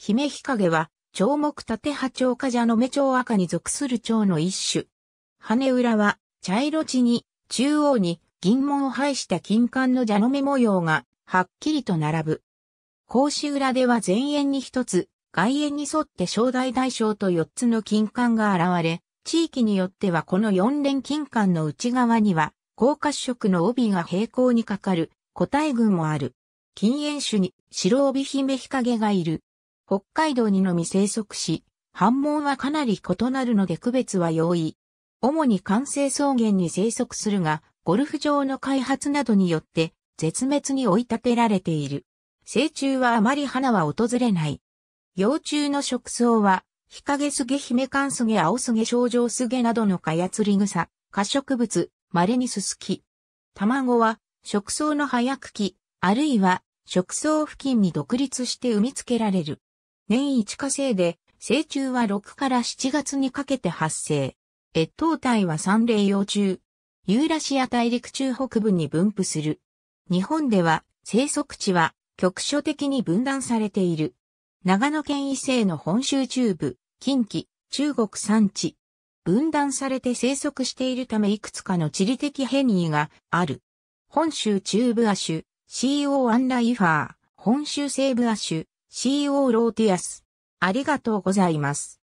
姫日陰は、長木縦、葉鳥科蛇の目長赤に属する蝶の一種。羽裏は、茶色地に、中央に、銀門を配した金管の蛇の目模様が、はっきりと並ぶ。格子裏では前縁に一つ、外縁に沿って正代大小と四つの金管が現れ、地域によってはこの四連金管の内側には、高褐色の帯が平行にかかる、個体群もある。金縁種に白帯姫日陰がいる。北海道にのみ生息し、反問はかなり異なるので区別は容易。主に完成草原に生息するが、ゴルフ場の開発などによって絶滅に追い立てられている。成虫はあまり花は訪れない。幼虫の食草は、ヒカゲスゲヒメカンスゲアオスゲショウジョウスゲなどのカヤツリ草、花植物、稀にススキ。卵は、食草の葉や茎、あるいは、食草付近に独立して産み付けられる。年一火星で、成虫は6から7月にかけて発生。越冬体は三例幼虫。ユーラシア大陸中北部に分布する。日本では、生息地は局所的に分断されている。長野県伊勢の本州中部、近畿、中国山地。分断されて生息しているためいくつかの地理的変異がある。本州中部亜種、CO1 ライファー、本州西部亜種、CO ローティアス。ありがとうございます。